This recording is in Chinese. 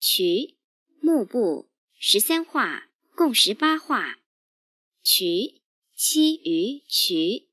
渠，幕布、十三画，共十八画。渠余渠。